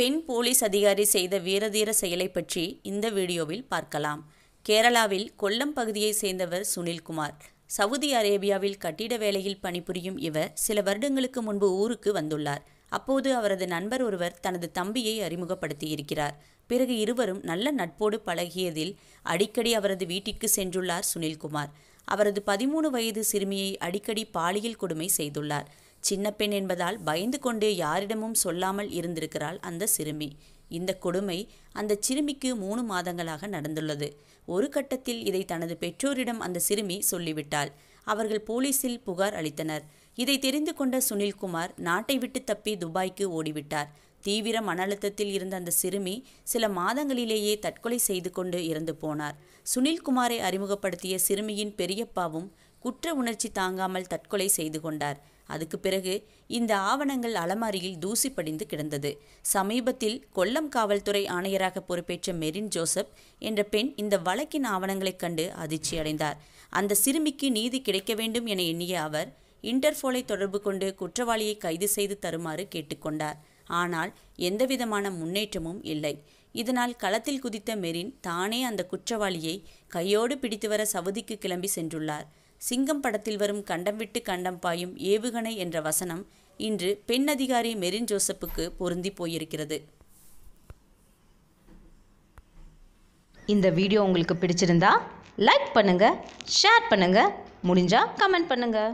பெண் போலீஸ் அதிகாரி செய்த வீரதீர செயலை பற்றி இந்த வீடியோவில் பார்க்கலாம் கேரளாவில் கொல்லம் பகுதியை சேர்ந்தவர் சுனில்குமார் சவுதி அரேபியாவில் கட்டிட வேலையில் பணிபுரியும் இவர் சில வருடங்களுக்கு முன்பு ஊருக்கு வந்துள்ளார் அப்போது அவரது நண்பர் ஒருவர் தனது தம்பியை அறிமுகப்படுத்தியிருக்கிறார் பிறகு இருவரும் நல்ல நட்போடு பழகியதில் அடிக்கடி அவரது வீட்டிற்கு சென்றுள்ளார் சுனில்குமார் அவரது பதிமூணு வயது சிறுமியை அடிக்கடி பாலியல் கொடுமை செய்துள்ளார் சின்ன பெண் என்பதால் பயந்து கொண்டு யாரிடமும் சொல்லாமல் இருந்திருக்கிறாள் அந்த சிறுமி இந்த கொடுமை அந்த சிறுமிக்கு மூணு மாதங்களாக நடந்துள்ளது ஒரு கட்டத்தில் இதை தனது பெற்றோரிடம் அந்த சிறுமி சொல்லிவிட்டாள் அவர்கள் போலீசில் புகார் அளித்தனர் இதை தெரிந்து கொண்ட சுனில்குமார் நாட்டை விட்டு தப்பி துபாய்க்கு ஓடிவிட்டார் தீவிர மன அழுத்தத்தில் இருந்த அந்த சிறுமி சில மாதங்களிலேயே தற்கொலை செய்து கொண்டு இறந்து போனார் சுனில்குமாரை அறிமுகப்படுத்திய சிறுமியின் பெரியப்பாவும் குற்ற உணர்ச்சி தாங்காமல் தற்கொலை செய்து கொண்டார் அதுக்கு பிறகு இந்த ஆவணங்கள் அலமாரியில் தூசி படிந்து கிடந்தது சமீபத்தில் கொல்லம் காவல்துறை ஆணையராக பொறுப்பேற்ற மெரின் ஜோசப் என்ற பெண் இந்த வழக்கின் ஆவணங்களைக் கண்டு அதிர்ச்சியடைந்தார் அந்த சிறுமிக்கு நீதி கிடைக்க வேண்டும் என எண்ணிய அவர் இன்டர்போலை தொடர்பு கொண்டு குற்றவாளியை கைது செய்து தருமாறு கேட்டுக்கொண்டார் ஆனால் எந்தவிதமான முன்னேற்றமும் இல்லை இதனால் களத்தில் குதித்த மெரின் தானே அந்த குற்றவாளியை கையோடு பிடித்து வர சவுதிக்கு கிளம்பி சென்றுள்ளார் சிங்கம் படத்தில் வரும் கண்டம் விட்டு கண்டம் பாயும் ஏவுகணை என்ற வசனம் இன்று பெண் அதிகாரி மெரின் ஜோசப்புக்கு பொருந்தி போயிருக்கிறது இந்த வீடியோ உங்களுக்கு பிடிச்சிருந்தா லைக் பண்ணுங்கள் ஷேர் பண்ணுங்கள் முடிஞ்சால் கமெண்ட் பண்ணுங்கள்